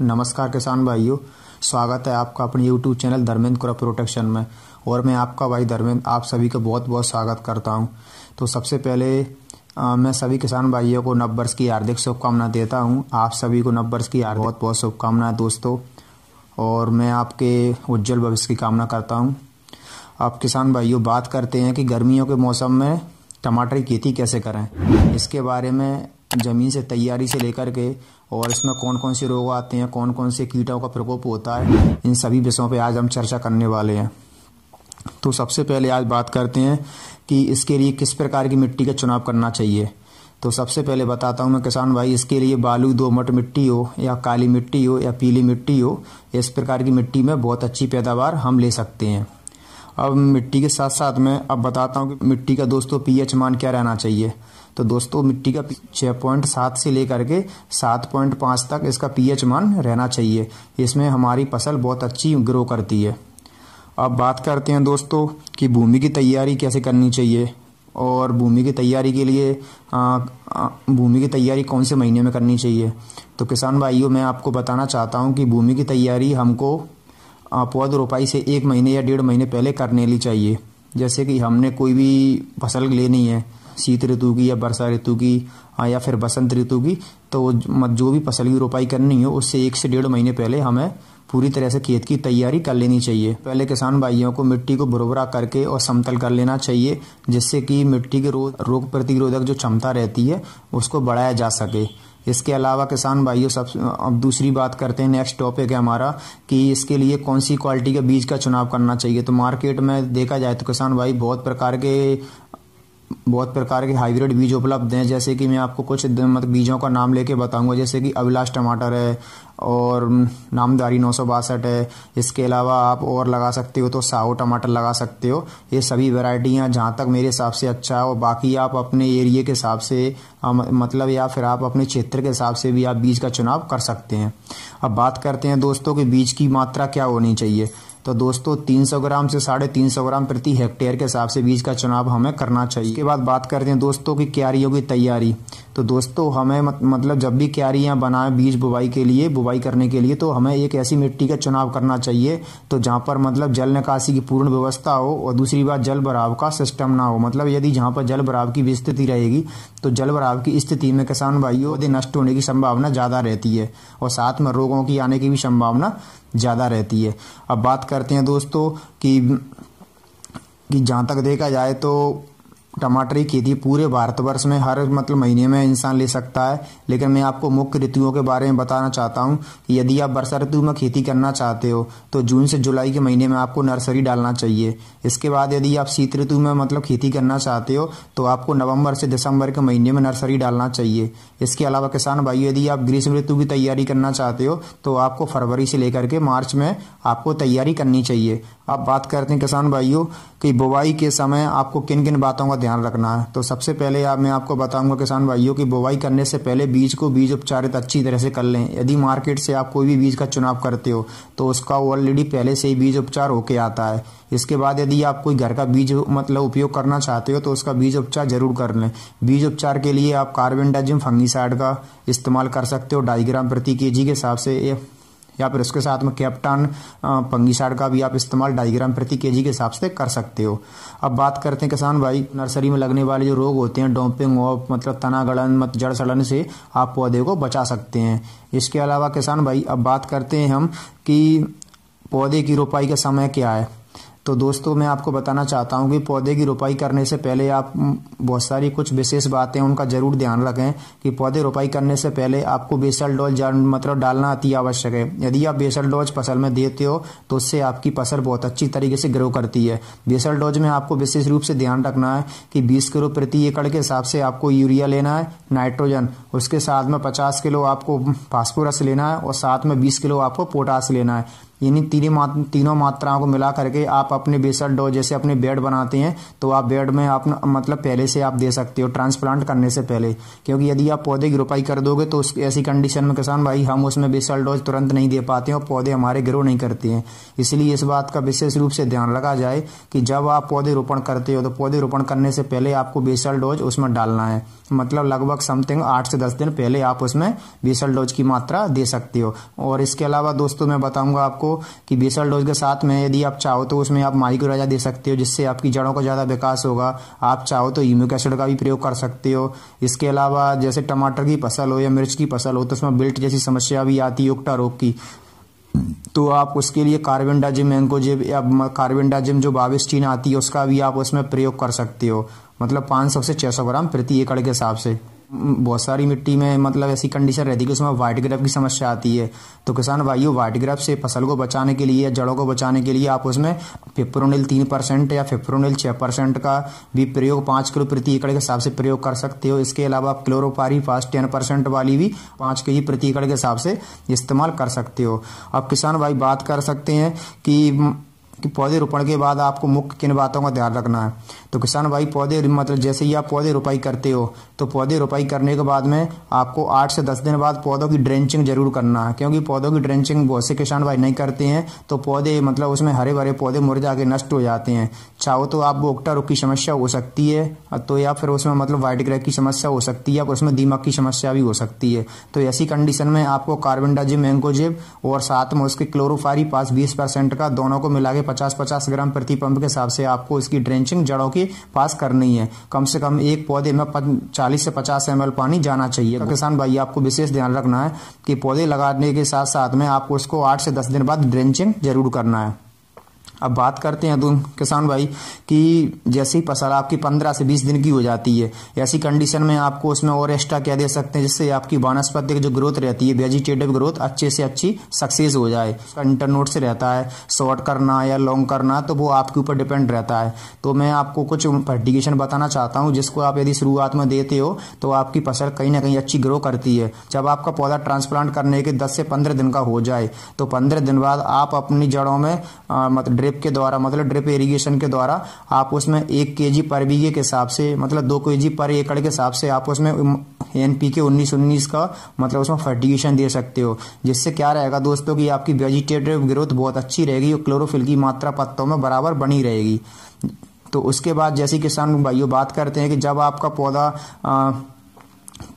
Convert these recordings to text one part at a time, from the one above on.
नमस्कार किसान भाइयों स्वागत है आपका अपने YouTube channel Dharmendra crop protection में और मैं आपका भाई धर्मेंद्र आप सभी का बहुत बहुत स्वागत करता हूं तो सबसे पहले आ, मैं सभी किसान भाइयों को नव वर्ष की हार्दिक शुभकामना देता हूं आप सभी को नव वर्ष की बहुत बहुत शुभकामनाएं दोस्तों और मैं आपके उज्जवल भविष्य की कामना करता हूँ आप किसान भाइयों बात करते हैं कि गर्मियों के मौसम में टमाटर की खेती कैसे करें इसके बारे में ज़मीन से तैयारी से लेकर के और इसमें कौन कौन से रोग आते हैं कौन कौन से कीटों का प्रकोप होता है इन सभी विषयों पर आज हम चर्चा करने वाले हैं तो सबसे पहले आज बात करते हैं कि इसके लिए किस प्रकार की मिट्टी का चुनाव करना चाहिए तो सबसे पहले बताता हूँ मैं किसान भाई इसके लिए बालू दोमट मिट्टी हो या काली मिट्टी हो या पीली मिट्टी हो इस प्रकार की मिट्टी में बहुत अच्छी पैदावार हम ले सकते हैं अब मिट्टी के साथ साथ मैं अब बताता हूँ कि मिट्टी का दोस्तों पीएच मान क्या रहना चाहिए तो दोस्तों मिट्टी का छः पॉइंट सात से लेकर के सात पॉइंट पाँच तक इसका पीएच मान रहना चाहिए इसमें हमारी फसल बहुत अच्छी ग्रो करती है अब बात करते हैं दोस्तों कि भूमि की तैयारी कैसे करनी चाहिए और भूमि की तैयारी के लिए भूमि की तैयारी कौन से महीने में करनी चाहिए तो किसान भाइयों मैं आपको बताना चाहता हूँ कि भूमि की तैयारी हमको पौध रोपाई से एक महीने या डेढ़ महीने पहले करने ली चाहिए जैसे कि हमने कोई भी फसल लेनी है शीत ऋतु की या वर्षा ऋतु की हाँ, या फिर बसंत ऋतु की तो जो भी फसल की रोपाई करनी हो उससे एक से डेढ़ महीने पहले हमें पूरी तरह से खेत की तैयारी कर लेनी चाहिए पहले किसान भाइयों को मिट्टी को भुरभुरा करके और समतल कर लेना चाहिए जिससे कि मिट्टी के रो रोग प्रतिरोधक जो क्षमता रहती है उसको बढ़ाया जा सके इसके अलावा किसान भाइयों सब अब दूसरी बात करते हैं नेक्स्ट टॉपिक है हमारा कि इसके लिए कौन सी क्वालिटी के बीज का चुनाव करना चाहिए तो मार्केट में देखा जाए तो किसान भाई बहुत प्रकार के बहुत प्रकार के हाइब्रिड बीज उपलब्ध हैं जैसे कि मैं आपको कुछ मतलब बीजों का नाम लेके बताऊंगा जैसे कि अविलाश टमाटर है और नामदारी नौ सौ बासठ है इसके अलावा आप और लगा सकते हो तो साहो टमाटर लगा सकते हो ये सभी वेराइटियाँ जहाँ तक मेरे हिसाब से अच्छा है और बाकी आप अपने एरिए के हिसाब से मतलब या फिर आप अपने क्षेत्र के हिसाब से भी आप बीज का चुनाव कर सकते हैं अब बात करते हैं दोस्तों कि बीज की मात्रा क्या होनी चाहिए तो दोस्तों 300 ग्राम से साढ़े तीन सौ ग्राम प्रति हेक्टेयर के हिसाब से बीज का चुनाव हमें करना चाहिए इसके बाद बात करते हैं दोस्तों की क्यारियों की तैयारी तो दोस्तों हमें मत, मतलब जब भी क्यारियाँ बनाएं बीज बुवाई के लिए बुवाई करने के लिए तो हमें एक ऐसी मिट्टी का चुनाव करना चाहिए तो जहाँ पर मतलब जल निकासी की पूर्ण व्यवस्था हो और दूसरी बात जल भराव का सिस्टम ना हो मतलब यदि जहाँ पर जल भराव की स्थिति रहेगी तो जल भराव की स्थिति में किसान भाइयों यदि नष्ट होने की संभावना ज़्यादा रहती है और साथ में रोगों की आने की भी संभावना ज़्यादा रहती है अब बात करते हैं दोस्तों कि कि जहाँ तक देखा जाए तो टमाटर की खेती पूरे भारतवर्ष में हर मतलब महीने में इंसान ले सकता है लेकिन मैं आपको मुख्य ऋतुओं के बारे में बताना चाहता हूँ कि यदि आप वर्षा ऋतु में खेती करना चाहते हो तो जून से जुलाई के महीने में आपको नर्सरी डालना चाहिए इसके बाद यदि आप शीत ऋतु में मतलब खेती करना चाहते हो तो आपको नवम्बर से दिसंबर के महीने में नर्सरी डालना चाहिए इसके अलावा किसान भाई यदि आप ग्रीष्म ऋतु की तैयारी करना चाहते हो तो आपको फरवरी से लेकर के मार्च में आपको तैयारी करनी चाहिए आप बात करते हैं किसान भाइयों की बुवाई के समय आपको किन किन बातों का ध्यान रखना है तो सबसे पहले आप मैं आपको बताऊंगा किसान भाइयों की बुवाई करने से पहले बीज को बीज उपचारित अच्छी तरह से कर लें यदि मार्केट से आप कोई भी बीज का चुनाव करते हो तो उसका ऑलरेडी पहले से ही बीज उपचार होके आता है इसके बाद यदि आप कोई घर का बीज मतलब उपयोग करना चाहते हो तो उसका बीज उपचार जरूर कर लें बीज उपचार के लिए आप कार्बेंडाजिम फंगीसाइड का इस्तेमाल कर सकते हो ढाई ग्राम प्रति के के हिसाब से या फिर उसके साथ में कैप्टन पंगीसाइड का भी आप इस्तेमाल डाइग्राम प्रति केजी के हिसाब से कर सकते हो अब बात करते हैं किसान भाई नर्सरी में लगने वाले जो रोग होते हैं डोंपिंग और मतलब तना गड़न मत जड़ सड़न से आप पौधे को बचा सकते हैं इसके अलावा किसान भाई अब बात करते हैं हम कि पौधे की रोपाई का समय क्या है तो दोस्तों मैं आपको बताना चाहता हूँ कि पौधे की रोपाई करने से पहले आप बहुत सारी कुछ विशेष बातें उनका ज़रूर ध्यान रखें कि पौधे रोपाई करने से पहले आपको बेसल डोज मतलब डालना अति आवश्यक है यदि आप बेसल डोज फसल में देते हो तो उससे आपकी फसल बहुत अच्छी तरीके से ग्रो करती है बेसल डोज में आपको विशेष रूप से ध्यान रखना है कि बीस किलो प्रति एकड़ के हिसाब से आपको यूरिया लेना है नाइट्रोजन उसके साथ में पचास किलो आपको फास्फोरस लेना है और साथ में बीस किलो आपको पोटास लेना है यानी तीनों मात, तीनों मात्राओं को मिला करके आप अपने बेसल डोज जैसे अपने बेड बनाते हैं तो आप बेड में आप मतलब पहले से आप दे सकते हो ट्रांसप्लांट करने से पहले क्योंकि यदि आप पौधे की रोपाई कर दोगे तो उस ऐसी कंडीशन में किसान भाई हम उसमें बेसल डोज तुरंत नहीं दे पाते हैं और पौधे हमारे ग्रो नहीं करते हैं इसलिए इस बात का विशेष रूप से ध्यान लगा जाए कि जब आप पौधे रोपण करते हो तो पौधे रोपण करने से पहले आपको बेसल डोज उसमें डालना है मतलब लगभग समथिंग आठ से दस दिन पहले आप उसमें बेसल डोज की मात्रा दे सकते हो और इसके अलावा दोस्तों मैं बताऊंगा आपको आपको कि बेसल डोज के साथ में यदि आप चाहो तो उसमें आप माइक्रो राजा दे सकते हो जिससे आपकी जड़ों का ज़्यादा विकास होगा आप चाहो तो यूमिक एसिड का भी प्रयोग कर सकते हो इसके अलावा जैसे टमाटर की फसल हो या मिर्च की फसल हो तो उसमें बिल्ट जैसी समस्या भी आती है उगटा रोग की तो आप उसके लिए कार्बन डाजिम एंकोजिब या कार्बन डाजिम जो बाविस्टीन आती है उसका भी आप उसमें प्रयोग कर सकते हो मतलब पाँच सौ से छः सौ ग्राम प्रति एकड़ के हिसाब से बहुत सारी मिट्टी में मतलब ऐसी कंडीशन रहती है कि उसमें वाइट ग्रेप की समस्या आती है तो किसान भाइयों वाइट ग्रफ से फसल को बचाने के लिए या जड़ों को बचाने के लिए आप उसमें फिप्रोनिल तीन परसेंट या फिप्रोनिल छः परसेंट का भी प्रयोग पाँच किलो प्रति एकड़ के हिसाब से प्रयोग कर सकते हो इसके अलावा आप क्लोरोपारी फास्ट टेन परसेंट वाली भी पाँच के ही प्रति एकड़ के हिसाब से इस्तेमाल कर सकते हो अब किसान भाई बात कर सकते हैं कि कि पौधे रोपण के बाद आपको मुख्य किन बातों का ध्यान रखना है तो किसान भाई पौधे मतलब जैसे ही आप पौधे रोपाई करते हो तो पौधे रोपाई करने के बाद में आपको आठ से दस दिन बाद पौधों की ड्रेंचिंग जरूर करना है क्योंकि पौधों की ड्रेंचिंग बहुत से किसान भाई नहीं करते हैं तो पौधे मतलब उसमें हरे भरे पौधे मुरझा के नष्ट हो जाते हैं चाहो तो आप ओक्टा रुख की समस्या हो सकती है तो या फिर उसमें मतलब वाइट ग्रह की समस्या हो सकती है उसमें दीमक की समस्या भी हो सकती है तो ऐसी कंडीशन में आपको कार्बन डाजिब एंकोजिब और साथ में उसके क्लोरोफारी पास बीस परसेंट का दोनों को मिला के पचास पचास ग्राम प्रति पंप के हिसाब से आपको इसकी ड्रेंचिंग जड़ों के पास करनी है कम से कम एक पौधे में चालीस से पचास एम पानी जाना चाहिए तो किसान भाई आपको विशेष ध्यान रखना है कि पौधे लगाने के साथ साथ में आपको इसको आठ से दस दिन बाद ड्रेंचिंग जरूर करना है अब बात करते हैं तुम किसान भाई कि जैसे ही फसल आपकी पंद्रह से बीस दिन की हो जाती है ऐसी कंडीशन में आपको उसमें और एक्स्ट्रा क्या दे सकते हैं जिससे आपकी की जो ग्रोथ रहती है वेजिटेटिव ग्रोथ अच्छे से अच्छी सक्सेस हो जाए इंटरनोट से रहता है शॉर्ट करना या लॉन्ग करना तो वो आपके ऊपर डिपेंड रहता है तो मैं आपको कुछ फर्टिगेशन बताना चाहता हूँ जिसको आप यदि शुरुआत में देते हो तो आपकी फसल कहीं ना कहीं अच्छी ग्रो करती है जब आपका पौधा ट्रांसप्लांट करने के दस से पंद्रह दिन का हो जाए तो पंद्रह दिन बाद आप अपनी जड़ों में मतलब ड्रिप के द्वारा मतलब ड्रिप इरीगेशन के द्वारा आप उसमें एक के पर बीघे के हिसाब से मतलब दो के जी पर एकड़ के हिसाब से आप उसमें एन पी के उन्नीस उन्नीस का मतलब उसमें फर्टिगेशन दे सकते हो जिससे क्या रहेगा दोस्तों की आपकी वेजिटेटिव ग्रोथ बहुत अच्छी रहेगी और क्लोरोफिल की मात्रा पत्तों में बराबर बनी रहेगी तो उसके बाद जैसे किसान भाइयों बात करते हैं कि जब आपका पौधा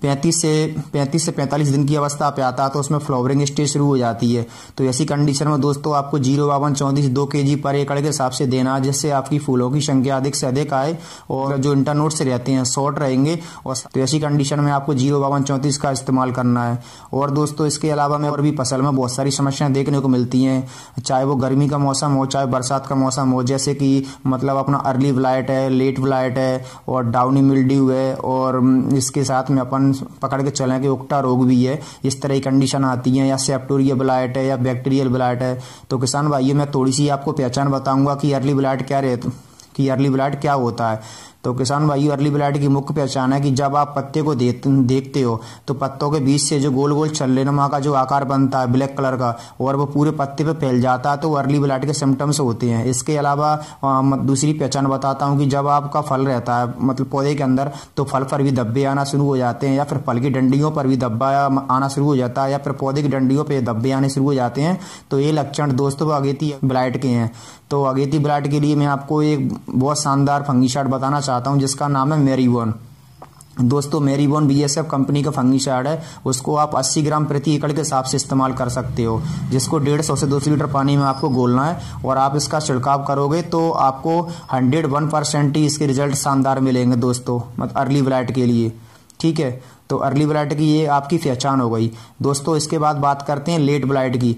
पैंतीस से पैंतीस से पैंतालीस दिन की अवस्था पे आता है तो उसमें फ्लावरिंग स्टेज शुरू हो जाती है तो ऐसी कंडीशन में दोस्तों आपको जीरो बावन चौंतीस दो के जी पर एकड़ के हिसाब से देना है जिससे आपकी फूलों की संख्या अधिक से अधिक आए और जो इंटरनोट से रहते हैं शॉर्ट रहेंगे और तो ऐसी कंडीशन में आपको जीरो बावन चौंतीस का इस्तेमाल करना है और दोस्तों इसके अलावा में और भी फसल में बहुत सारी समस्याएं देखने को मिलती हैं चाहे वो गर्मी का मौसम हो चाहे बरसात का मौसम हो जैसे कि मतलब अपना अर्ली ब्लाइट है लेट ब्लाइट है और डाउनी मिल्ड्यू है और हम्म, इसके साथ में अपन पकड़ के चलें कि उक्टा रोग भी है इस तरह की कंडीशन आती है या सेप्टोरिया ब्लाइट है या बैक्टीरियल ब्लाइट है तो किसान भाइयों मैं थोड़ी सी आपको पहचान बताऊंगा कि अर्ली ब्लाइट क्या रहे कि अर्ली ब्लाइट क्या होता है तो किसान भाई अर्ली ब्लाइट की मुख्य पहचान है कि जब आप पत्ते को देखते हो तो पत्तों के बीच से जो गोल गोल चल का जो आकार बनता है ब्लैक कलर का और वो पूरे पत्ते पर फैल जाता है तो अर्ली ब्लाइट के सिम्टम्स होते हैं इसके अलावा दूसरी पहचान बताता हूँ कि जब आपका फल रहता है मतलब पौधे के अंदर तो फल पर भी धब्बे आना शुरू हो जाते हैं या फिर फल की डंडियों पर भी धब्बा आना शुरू हो जाता है या फिर पौधे की डंडियों पर धब्बे आने शुरू हो जाते हैं तो ये लक्षण दोस्तों अगेती ब्लाइट के हैं तो अगेती ब्लाइट के लिए मैं आपको एक बहुत शानदार फंगी बताना चाहता बताता हूँ जिसका नाम है मेरी मेरीबोन दोस्तों मेरी मेरीबोन बी कंपनी का फंगीसाइड है उसको आप 80 ग्राम प्रति एकड़ के हिसाब से इस्तेमाल कर सकते हो जिसको डेढ़ सौ से दो लीटर पानी में आपको घोलना है और आप इसका छिड़काव करोगे तो आपको 101 परसेंट ही इसके रिजल्ट शानदार मिलेंगे दोस्तों मत अर्ली ब्लाइट के लिए ठीक है तो अर्ली ब्लाइट की ये आपकी पहचान हो गई दोस्तों इसके बाद बात करते हैं लेट ब्लाइट की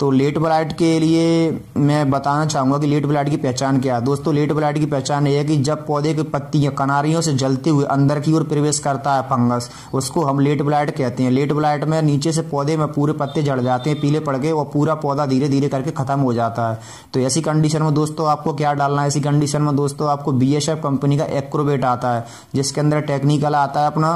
तो लेट ब्लाइट के लिए मैं बताना चाहूंगा कि लेट ब्लाइट की पहचान क्या है दोस्तों लेट ब्लाइट की पहचान यह है कि जब पौधे की पत्तियां कनारियों से जलते हुए अंदर की ओर प्रवेश करता है फंगस उसको हम लेट ब्लाइट कहते हैं लेट ब्लाइट में नीचे से पौधे में पूरे पत्ते जड़ जाते हैं पीले पड़ गए और पूरा पौधा धीरे धीरे करके खत्म हो जाता है तो ऐसी कंडीशन में दोस्तों आपको क्या डालना है ऐसी कंडीशन में दोस्तों आपको बी कंपनी का एक्रोबेट आता है जिसके अंदर टेक्निकल आता है अपना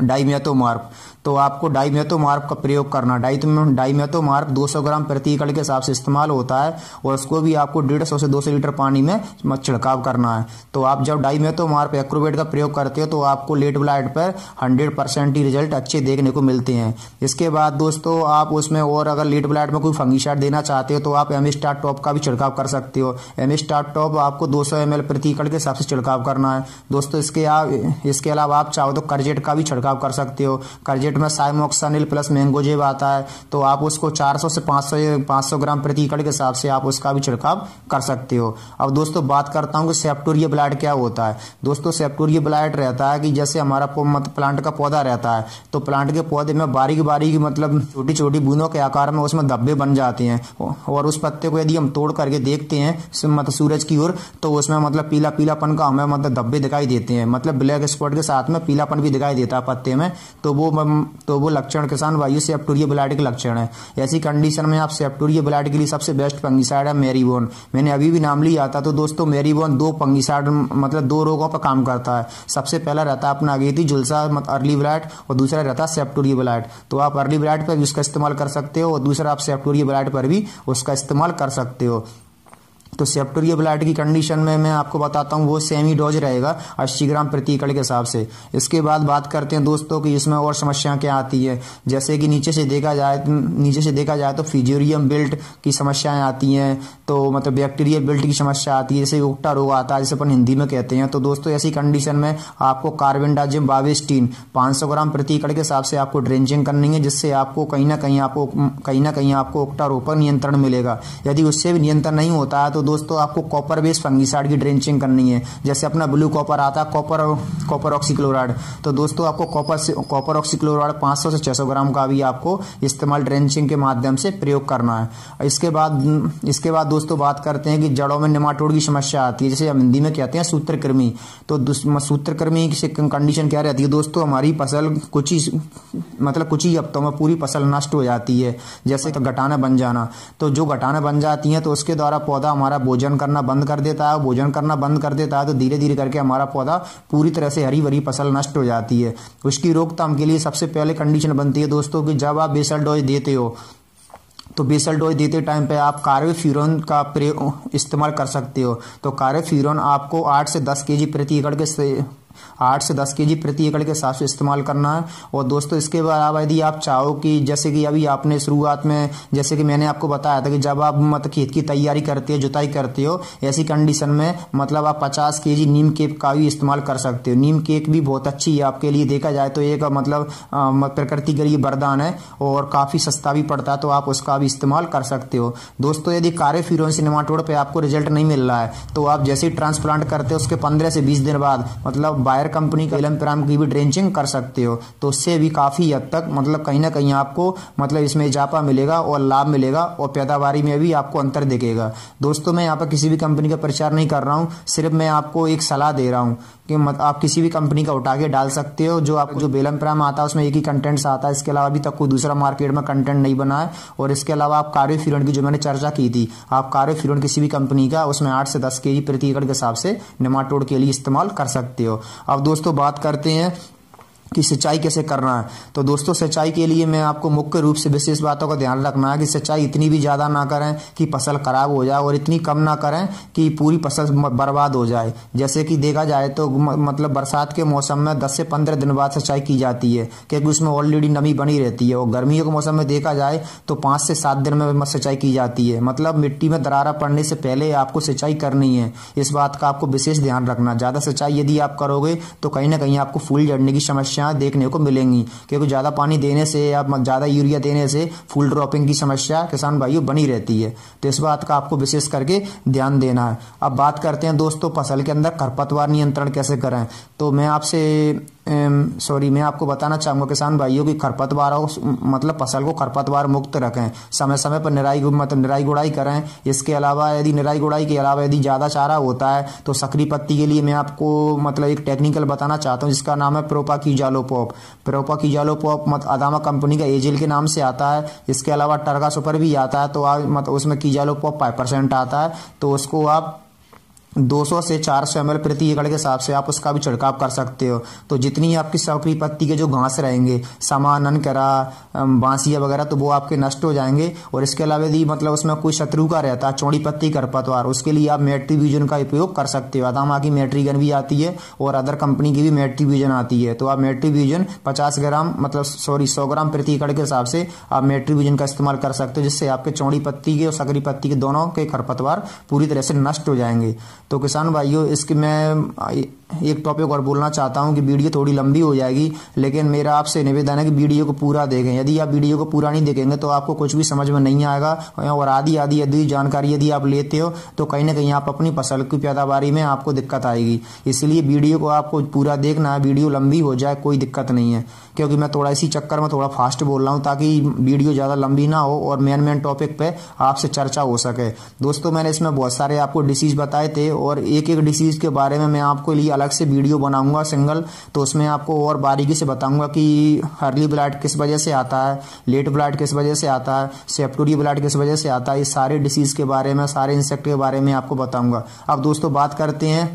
डाइमेटोमार्प तो आपको डाइमेथो मार्प का प्रयोग करना डाई तो डाइमेथो मार्प 200 ग्राम प्रति एकड़ के हिसाब से इस्तेमाल होता है और उसको भी आपको डेढ़ सौ से दो सौ लीटर पानी में छिड़काव करना है तो आप जब डाईमेथो मार्प एक्रोवेट का प्रयोग करते हो तो आपको लेट ब्लाइट पर हंड्रेड परसेंट ही रिजल्ट अच्छे देखने को मिलते हैं इसके बाद दोस्तों आप उसमें और अगर लेट ब्लाइट में कोई फंगीसाइड देना चाहते हो तो आप एम टॉप का भी छिड़काव कर सकते हो एम टॉप आपको दो सौ एम एल प्रति एकड़ के हिसाब से छिड़काव करना है दोस्तों इसके आप इसके अलावा आप चाहो तो करजेट का भी छिड़काव कर सकते हो करजेट रेट में साइमोक्सानिल प्लस मैंगोजेब आता है तो आप उसको 400 से 500 500 ग्राम प्रति एकड़ के हिसाब से आप उसका भी छिड़काव कर सकते हो अब दोस्तों बात करता हूँ कि सेप्टोरिय ब्लाइट क्या होता है दोस्तों सेप्टोरिय ब्लाइट रहता है कि जैसे हमारा प्लांट का पौधा रहता है तो प्लांट के पौधे में बारीक बारीक मतलब छोटी छोटी बूंदों के आकार में उसमें धब्बे बन जाते हैं और उस पत्ते को यदि हम तोड़ करके देखते हैं मतलब सूरज की ओर तो उसमें मतलब पीला पीलापन का हमें मतलब धब्बे दिखाई देते हैं मतलब ब्लैक स्पॉट के साथ में पीलापन भी दिखाई देता है पत्ते में तो वो तो वो लक्षण किसान वायु सेप्टूरिया ब्लाइट के लक्षण है ऐसी कंडीशन में आप सेप्टूरिया ब्लाइट के लिए सबसे बेस्ट पंगीसाइड है मेरीबोन मैंने अभी भी नाम लिया था तो दोस्तों मेरीबोन दो पंगीसाइड मतलब दो रोगों पर काम करता है सबसे पहला रहता है अपना अगेती जुलसा मत अर्ली ब्लाइट और दूसरा रहता है सेप्टूरिया ब्लाइट तो आप अर्ली ब्लाइट पर भी उसका इस्तेमाल कर सकते हो और दूसरा आप सेप्टूरिया ब्लाइट पर भी उसका इस्तेमाल कर सकते हो तो ब्लाइट की कंडीशन में मैं आपको बताता हूँ वो सेमी डोज रहेगा अस्सी ग्राम प्रति एकड़ के हिसाब से इसके बाद बात करते हैं दोस्तों कि इसमें और समस्याएं क्या आती है जैसे कि नीचे से देखा जाए नीचे से देखा जाए तो फिजोरियम बिल्ट की समस्याएं आती हैं तो मतलब बैक्टीरिया बिल्ट की समस्या आती है जैसे उक्टा रोग आता है जैसे अपन हिंदी में कहते हैं तो दोस्तों ऐसी कंडीशन में आपको कार्बेंडाजिम बाविस्टीन पाँच ग्राम प्रति एकड़ के हिसाब से आपको ड्रेंचिंग करनी है जिससे आपको कहीं ना कहीं आपको कहीं ना कहीं आपको उक्टा रोग पर नियंत्रण मिलेगा यदि उससे भी नियंत्रण नहीं होता है तो दोस्तों आपको कॉपर बेस फंगिसाइड की ड्रेंचिंग करनी है जैसे अपना ब्लू कॉपर आता है कॉपर कॉपर ऑक्सीक्लोराइड तो दोस्तों आपको कॉपर कॉपर ऑक्सीक्लोराइड 500 से 600 ग्राम का भी आपको इस्तेमाल ड्रेंचिंग के माध्यम से प्रयोग करना है इसके बाद इसके बाद दोस्तों बात करते हैं कि जड़ों में निमाटोड की समस्या आती है जैसे हम हिंदी में कहते हैं सूत्रकृमि तो सूत्रकृमि की कंडीशन क्या रहती है दोस्तों हमारी फसल कुछ ही मतलब कुछ ही हफ्तों में पूरी फसल नष्ट हो जाती है जैसे घटाना बन जाना तो जो घटाना बन जाती है तो उसके द्वारा पौधा हमारा हमारा भोजन करना बंद कर देता है भोजन करना बंद कर देता है तो धीरे धीरे करके हमारा पौधा पूरी तरह से हरी भरी फसल नष्ट हो जाती है उसकी रोकथाम के लिए सबसे पहले कंडीशन बनती है दोस्तों की जब आप बेसल डोज देते हो तो बेसल डोज देते टाइम पे आप कार्वे फ्यूरोन का प्रयोग इस्तेमाल कर सकते हो तो कार्वे फ्यूरोन आपको आठ से दस के प्रति एकड़ के आठ से दस के जी प्रति एकड़ के हिसाब से इस्तेमाल करना है और दोस्तों इसके अलावा यदि आप चाहो कि जैसे कि अभी आपने शुरुआत में जैसे कि मैंने आपको बताया था कि जब आप मत खेत की तैयारी करते हो जुताई करते हो ऐसी कंडीशन में मतलब आप पचास के जी नीम केक का भी इस्तेमाल कर सकते हो नीम केक भी बहुत अच्छी है आपके लिए देखा जाए तो एक मतलब प्रकृति के लिए वरदान है और काफ़ी सस्ता भी पड़ता है तो आप उसका भी इस्तेमाल कर सकते हो दोस्तों यदि कार्य फिरोन सिनेमाटोड पर आपको रिजल्ट नहीं मिल रहा है तो आप जैसे ही ट्रांसप्लांट करते हो उसके पंद्रह से बीस दिन बाद मतलब बायर कंपनी का एलम प्राम की भी ड्रेंचिंग कर सकते हो तो उससे भी काफ़ी हद तक मतलब कहीं ना कहीं आपको मतलब इसमें इजाफा मिलेगा और लाभ मिलेगा और पैदावार में भी आपको अंतर दिखेगा दोस्तों मैं यहाँ पर किसी भी कंपनी का प्रचार नहीं कर रहा हूँ सिर्फ मैं आपको एक सलाह दे रहा हूँ कि मत आप किसी भी कंपनी का उठा के डाल सकते हो जो आपको जो बेलम प्राम आता है उसमें एक ही कंटेंट्स आता है इसके अलावा अभी तक कोई दूसरा मार्केट में कंटेंट नहीं बना है और इसके अलावा आप कार्य फिरण की जो मैंने चर्चा की थी आप कार्य फिरण किसी भी कंपनी का उसमें आठ से दस के जी प्रति एकड़ के हिसाब से निमाटोड के लिए इस्तेमाल कर सकते हो अब दोस्तों बात करते हैं कि सिंचाई कैसे करना है तो दोस्तों सिंचाई के लिए मैं आपको मुख्य रूप से विशेष बातों का ध्यान रखना है कि सिंचाई इतनी भी ज़्यादा ना करें कि फसल खराब हो जाए और इतनी कम ना करें कि पूरी फसल बर्बाद हो जाए जैसे कि देखा जाए तो मतलब बरसात के मौसम में दस से पंद्रह दिन बाद सिंचाई की जाती है क्योंकि उसमें ऑलरेडी नमी बनी रहती है और गर्मियों के मौसम में देखा जाए तो पाँच से सात दिन में सिंचाई की जाती है मतलब मिट्टी में दरारा पड़ने से पहले आपको सिंचाई करनी है इस बात का आपको विशेष ध्यान रखना ज़्यादा सिंचाई यदि आप करोगे तो कहीं ना कहीं आपको फूल जड़ने की समस्या समस्याएं देखने को मिलेंगी क्योंकि ज़्यादा पानी देने से या ज़्यादा यूरिया देने से फूल ड्रॉपिंग की समस्या किसान भाइयों बनी रहती है तो इस बात का आपको विशेष करके ध्यान देना है अब बात करते हैं दोस्तों फसल के अंदर खरपतवार नियंत्रण कैसे करें तो मैं आपसे सॉरी मैं आपको बताना चाहूँगा किसान भाइयों की खरपतवारों मतलब फसल को खरपतवार मुक्त रखें समय समय पर निराई मतलब निराई गुड़ाई करें इसके अलावा यदि निराई गुड़ाई के अलावा यदि ज़्यादा चारा होता है तो सकरी पत्ती के लिए मैं आपको मतलब एक टेक्निकल बताना चाहता हूँ जिसका नाम है प्रोपा की जालो पॉप प्रोपा की जालो पॉप मत अदामा कंपनी का एजिल के नाम से आता है इसके अलावा टर्गा सुपर भी आता है तो आप मत उसमें की जालो पॉप फाइव परसेंट आता है तो उसको आप 200 से 400 सौ प्रति एकड़ के हिसाब से आप उसका भी छिड़काव कर सकते हो तो जितनी आपकी सकरी पत्ती के जो घास रहेंगे सामान ननकरा बांसिया वगैरह तो वो आपके नष्ट हो जाएंगे और इसके अलावा यदि मतलब उसमें कोई शत्रु का रहता है चौड़ी पत्ती करपतवार उसके लिए आप मेट्रीव्यूजन का उपयोग कर सकते हो अदामा की मेट्रीगन भी आती है और अदर कंपनी की भी मेट्रीव्यूजन आती है तो आप मेट्रीव्यूजन पचास ग्राम मतलब सॉरी सौ ग्राम प्रति एकड़ के हिसाब से आप मेट्रीव्यूजन का इस्तेमाल कर सकते हो जिससे आपके चौड़ी पत्ती के और सकरी पत्ती के दोनों के खरपतवार पूरी तरह से नष्ट हो जाएंगे तो किसान भाइयों इसकी मैं एक टॉपिक और बोलना चाहता हूँ कि वीडियो थोड़ी लंबी हो जाएगी लेकिन मेरा आपसे निवेदन है कि वीडियो को पूरा देखें यदि आप वीडियो को पूरा नहीं देखेंगे तो आपको कुछ भी समझ में नहीं आएगा और आधी आधी यदि जानकारी यदि आप लेते हो तो कहीं ना कहीं आप अपनी फसल की पैदावार में आपको दिक्कत आएगी इसलिए वीडियो को आपको पूरा देखना है वीडियो लंबी हो जाए कोई दिक्कत नहीं है क्योंकि मैं थोड़ा इसी चक्कर में थोड़ा फास्ट बोल रहा हूँ ताकि वीडियो ज़्यादा लंबी ना हो और मेन मेन टॉपिक पे आपसे चर्चा हो सके दोस्तों मैंने इसमें बहुत सारे आपको डिसीज़ बताए थे और एक एक डिसीज़ के बारे में मैं आपको लिए अलग से वीडियो बनाऊंगा सिंगल तो उसमें आपको और बारीकी से बताऊंगा कि अर्ली ब्लाइट किस वजह से आता है लेट ब्लाइट किस वजह से आता है सेप्टोरी ब्लाइट किस वजह से आता है ये सारे डिसीज़ के बारे में सारे इंसेक्ट के बारे में आपको बताऊंगा अब दोस्तों बात करते हैं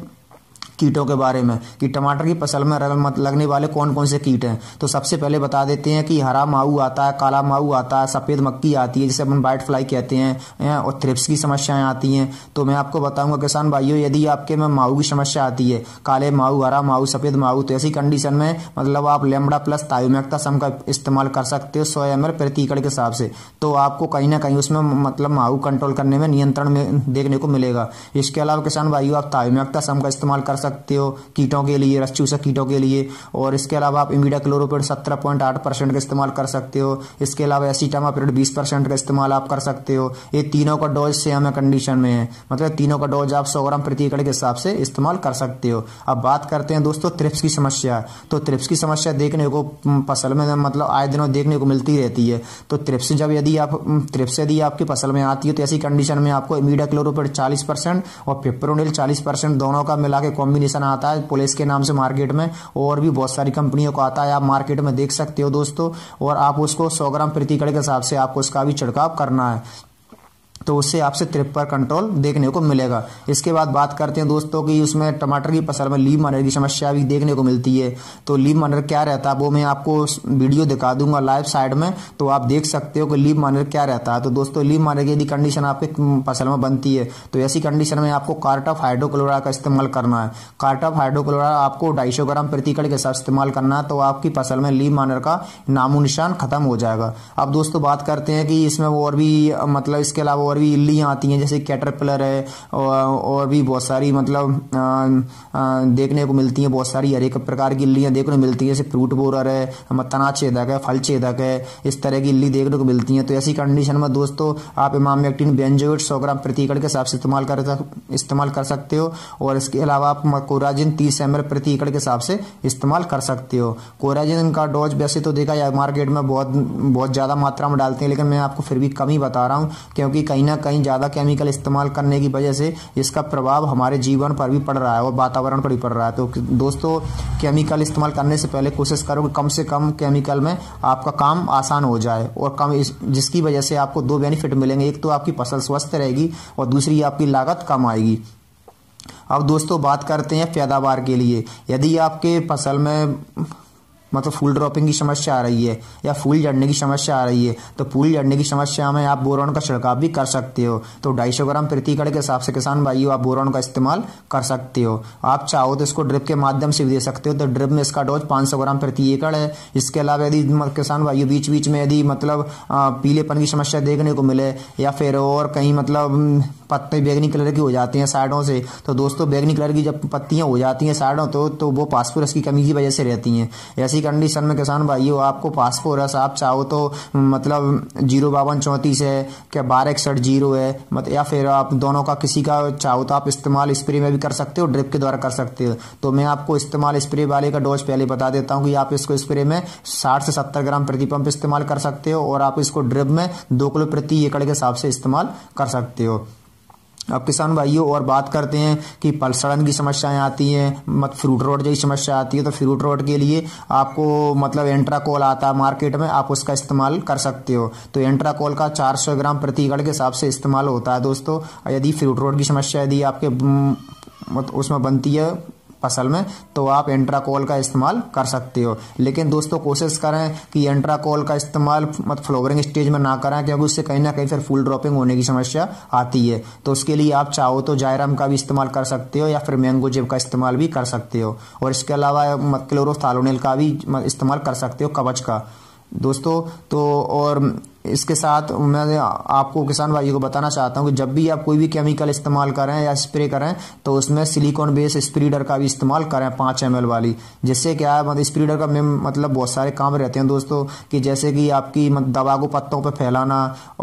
कीटों के बारे में कि टमाटर की फसल में लगने वाले कौन कौन से कीट हैं तो सबसे पहले बता देते हैं कि हरा माऊ आता है काला माऊ आता है सफ़ेद मक्की आती है जिसे अपन वाइट फ्लाई कहते हैं और थ्रिप्स की समस्याएं आती हैं तो मैं आपको बताऊंगा किसान भाइयों यदि आपके में माऊ की समस्या आती है काले माऊ हरा माऊ सफ़ेद माऊ तो ऐसी कंडीशन में मतलब आप लेमड़ा प्लस तायुमेक्ता सम का इस्तेमाल कर सकते हो सौ एम प्रति एकड़ के हिसाब से तो आपको कहीं ना कहीं उसमें मतलब माऊ कंट्रोल करने में नियंत्रण में देखने को मिलेगा इसके अलावा किसान भाइयों आप तायुमेक्ता सम का इस्तेमाल कर सकते सकते हो कीटों के लिए रस चूसक कीटों के लिए और इसके अलावा आप इमीडा क्लोरोपेड सत्रह पॉइंट आठ परसेंट का इस्तेमाल कर सकते हो इसके अलावा पेड बीस परसेंट का इस्तेमाल आप कर सकते हो ये तीनों का डोज सेम है कंडीशन में है मतलब तीनों का डोज आप सौ ग्राम प्रति एकड़ के हिसाब से इस्तेमाल कर सकते हो अब बात करते हैं दोस्तों थ्रिप्स की समस्या तो थ्रिप्स की समस्या देखने को फसल में मतलब आए दिनों देखने को मिलती रहती है तो थ्रिप्स जब यदि आप थ्रिप्स यदि आपकी फसल में आती है तो ऐसी कंडीशन में आपको इमीडा क्लोरोपेड चालीस परसेंट और पेपरोनिल चालीस परसेंट दोनों का मिला के कॉम्बिनेशन कॉम्बिनेशन आता है पुलिस के नाम से मार्केट में और भी बहुत सारी कंपनियों को आता है आप मार्केट में देख सकते हो दोस्तों और आप उसको सौ ग्राम प्रतिकड़ के हिसाब से आपको उसका भी छिड़काव करना है तो उससे आपसे त्रिप पर कंट्रोल देखने को मिलेगा इसके बाद बात करते हैं दोस्तों की उसमें टमाटर की फसल में लीव मनर की समस्या भी देखने को मिलती है तो लीव मनर क्या रहता है वो मैं आपको वीडियो दिखा दूंगा लाइव साइड में तो आप देख सकते हो कि लीव मनर क्या रहता है तो दोस्तों लीव मनर की यदि कंडीशन आपकी फसल में बनती है तो ऐसी कंडीशन में आपको कार्ट ऑफ हाइड्रोक्लोरा का इस्तेमाल करना है कार्ट ऑफ हाइड्रोक्लोरा आपको ढाई सौ ग्राम प्रतिकड़ के साथ इस्तेमाल करना है तो आपकी फसल में लीव मनर का नामो निशान खत्म हो जाएगा अब दोस्तों बात करते हैं कि इसमें और भी मतलब इसके अलावा और भी इल्लियाँ आती हैं जैसे कैटरपिलर है और, भी बहुत सारी मतलब देखने को मिलती हैं बहुत सारी हर एक प्रकार की इल्लियाँ देखने को मिलती हैं जैसे फ्रूट बोरर है तना छेदक है फल छेदक है इस तरह की इल्ली देखने को मिलती हैं तो ऐसी कंडीशन में दोस्तों आप इमाम एक्टिन बेंजोइट सौ ग्राम प्रति एकड़ के हिसाब से इस्तेमाल कर इस्तेमाल कर सकते हो और इसके अलावा आप कोराजिन तीस एम प्रति एकड़ के हिसाब से इस्तेमाल कर सकते हो कोराजिन का डोज वैसे तो देखा जाए मार्केट में बहुत बहुत ज़्यादा मात्रा में डालते हैं लेकिन मैं आपको फिर भी कम ही बता रहा हूँ क्योंकि कहीं कहीं ना कहीं ज़्यादा केमिकल इस्तेमाल करने की वजह से इसका प्रभाव हमारे जीवन पर भी पड़ रहा है और वातावरण पर भी पड़ रहा है तो दोस्तों केमिकल इस्तेमाल करने से पहले कोशिश करो कि कम से कम केमिकल में आपका काम आसान हो जाए और कम जिसकी वजह से आपको दो बेनिफिट मिलेंगे एक तो आपकी फसल स्वस्थ रहेगी और दूसरी आपकी लागत कम आएगी अब दोस्तों बात करते हैं पैदावार के लिए यदि आपके फसल में मतलब फूल ड्रॉपिंग की समस्या आ रही है या फूल जड़ने की समस्या आ रही है तो फूल जड़ने की समस्या में आप बोरॉन का छिड़काव भी कर सकते हो तो ढाई सौ ग्राम प्रति एकड़ के हिसाब से किसान भाइयों आप बोरॉन का इस्तेमाल कर सकते हो आप चाहो तो इसको ड्रिप के माध्यम से भी दे सकते हो तो ड्रिप में इसका डोज पाँच सौ ग्राम प्रति एकड़ है इसके अलावा यदि किसान भाइयों बीच बीच में यदि मतलब पीलेपन की समस्या देखने को मिले या फिर और कहीं मतलब पत्ते बैगनी कलर की हो जाती हैं साइडों से तो दोस्तों बैगनी कलर की जब पत्तियाँ हो जाती हैं साइडों तो, तो वो फास्फोरस की कमी की वजह से रहती हैं ऐसे ऐसी कंडीशन में किसान भाइयों आपको फास्फोरस आप चाहो तो मतलब जीरो बावन चौंतीस है क्या बारह इकसठ जीरो है मत या फिर आप दोनों का किसी का चाहो तो आप इस्तेमाल स्प्रे में भी कर सकते हो ड्रिप के द्वारा कर सकते हो तो मैं आपको इस्तेमाल स्प्रे वाले का डोज पहले बता देता हूँ कि आप इसको स्प्रे में साठ से सत्तर ग्राम प्रति पंप इस्तेमाल कर सकते हो और आप इसको ड्रिप में दो किलो प्रति एकड़ के हिसाब से इस्तेमाल कर सकते हो अब किसान भाइयों और बात करते हैं कि पल सड़न की समस्याएं आती हैं मत फ्रूट रोड जैसी समस्या आती है तो फ्रूट रोड के लिए आपको मतलब एंट्राकोल आता है मार्केट में आप उसका इस्तेमाल कर सकते हो तो एंट्राकोल का 400 ग्राम प्रति एकड़ के हिसाब से इस्तेमाल होता है दोस्तों यदि फ्रूट रोड की समस्या यदि आपके उसमें बनती है फसल में तो आप इंट्राकोल का इस्तेमाल कर सकते हो लेकिन दोस्तों कोशिश करें कि इंट्राकोल का इस्तेमाल मत फ्लोवरिंग स्टेज में ना करें क्योंकि उससे कहीं ना कहीं फिर फूल ड्रॉपिंग होने की समस्या आती है तो उसके लिए आप चाहो तो जायरम का भी इस्तेमाल कर सकते हो या फिर मैंगो जेब का इस्तेमाल भी कर सकते हो और इसके अलावा क्लोरोल का भी इस्तेमाल कर सकते हो कवच का दोस्तों तो और इसके साथ मैं आपको किसान भाइयों को बताना चाहता हूँ कि जब भी आप कोई भी केमिकल इस्तेमाल करें या स्प्रे करें तो उसमें सिलिकॉन बेस स्प्रीडर का भी इस्तेमाल करें पाँच एम वाली जिससे क्या है मतलब स्प्रीडर का मतलब बहुत सारे काम रहते हैं दोस्तों कि जैसे कि आपकी मतलब दवा को पत्तों पर फैलाना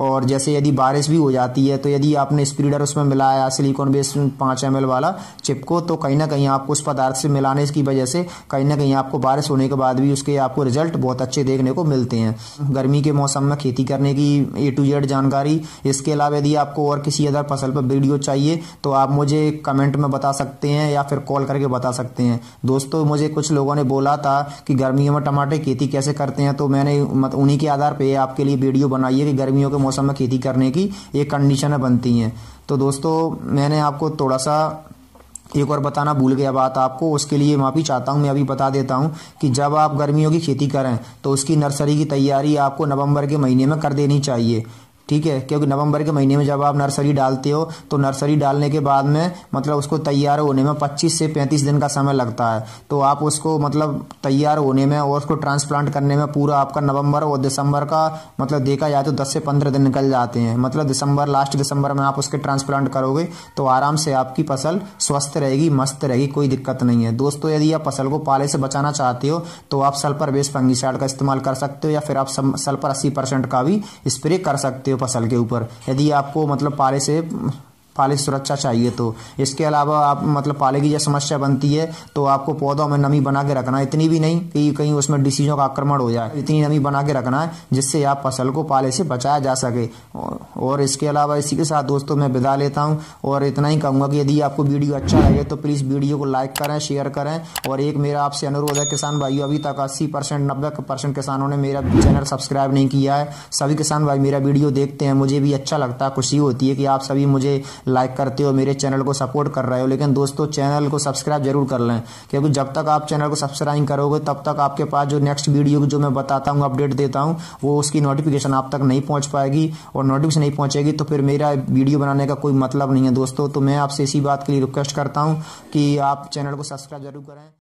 और जैसे यदि बारिश भी हो जाती है तो यदि आपने स्प्रीडर उसमें मिलाया सिलिकॉन बेस पाँच एम वाला चिपको तो कहीं ना कहीं आपको उस पदार्थ से मिलाने की वजह से कहीं ना कहीं आपको बारिश होने के बाद भी उसके आपको रिजल्ट बहुत अच्छे देखने को मिलते हैं गर्मी के मौसम में खेती करने की ए टू जेड जानकारी इसके अलावा यदि आपको और किसी अदर फसल पर वीडियो चाहिए तो आप मुझे कमेंट में बता सकते हैं या फिर कॉल करके बता सकते हैं दोस्तों मुझे कुछ लोगों ने बोला था कि गर्मियों में टमाटर खेती कैसे करते हैं तो मैंने उन्हीं के आधार पर आपके लिए वीडियो बनाई है कि गर्मियों के मौसम में खेती करने की ये कंडीशन बनती हैं तो दोस्तों मैंने आपको थोड़ा सा एक और बताना भूल गया बात आपको उसके लिए माफ़ी चाहता हूँ मैं अभी बता देता हूँ कि जब आप गर्मियों की खेती करें तो उसकी नर्सरी की तैयारी आपको नवंबर के महीने में कर देनी चाहिए ठीक है क्योंकि नवंबर के महीने में जब आप नर्सरी डालते हो तो नर्सरी डालने के बाद में मतलब उसको तैयार होने में 25 से 35 दिन का समय लगता है तो आप उसको मतलब तैयार होने में और उसको ट्रांसप्लांट करने में पूरा आपका नवंबर और दिसंबर का मतलब देखा जाए तो 10 से 15 दिन निकल जाते हैं मतलब दिसंबर लास्ट दिसंबर में आप उसके ट्रांसप्लांट करोगे तो आराम से आपकी फसल स्वस्थ रहेगी मस्त रहेगी कोई दिक्कत नहीं है दोस्तों यदि आप फसल को पाले से बचाना चाहते हो तो आप सल्फर बेस्ट फंगीसाइड का इस्तेमाल कर सकते हो या फिर आप सल्फर अस्सी का भी स्प्रे कर सकते हो हो फसल के ऊपर यदि आपको मतलब पारे से पाले सुरक्षा चाहिए तो इसके अलावा आप मतलब पाले की जब समस्या बनती है तो आपको पौधों में नमी बना के रखना है इतनी भी नहीं कि कहीं उसमें डिसीजों का आक्रमण हो जाए इतनी नमी बना के रखना है जिससे आप फसल को पाले से बचाया जा सके और इसके अलावा इसी के साथ दोस्तों मैं विदा लेता हूँ और इतना ही कहूँगा कि यदि आपको वीडियो अच्छा लगे तो प्लीज़ वीडियो को लाइक करें शेयर करें और एक मेरा आपसे अनुरोध है किसान भाइयों अभी तक अस्सी परसेंट नब्बे परसेंट किसानों ने मेरा चैनल सब्सक्राइब नहीं किया है सभी किसान भाई मेरा वीडियो देखते हैं मुझे भी अच्छा लगता है खुशी होती है कि आप सभी मुझे लाइक करते हो मेरे चैनल को सपोर्ट कर रहे हो लेकिन दोस्तों चैनल को सब्सक्राइब जरूर कर लें क्योंकि जब तक आप चैनल को सब्सक्राइब करोगे तब तक आपके पास जो नेक्स्ट वीडियो जो मैं बताता हूँ अपडेट देता हूँ वो उसकी नोटिफिकेशन आप तक नहीं पहुँच पाएगी और नोटिफिकेशन नहीं पहुँचेगी तो फिर मेरा वीडियो बनाने का कोई मतलब नहीं है दोस्तों तो मैं आपसे इसी बात के लिए रिक्वेस्ट करता हूँ कि आप चैनल को सब्सक्राइब जरूर करें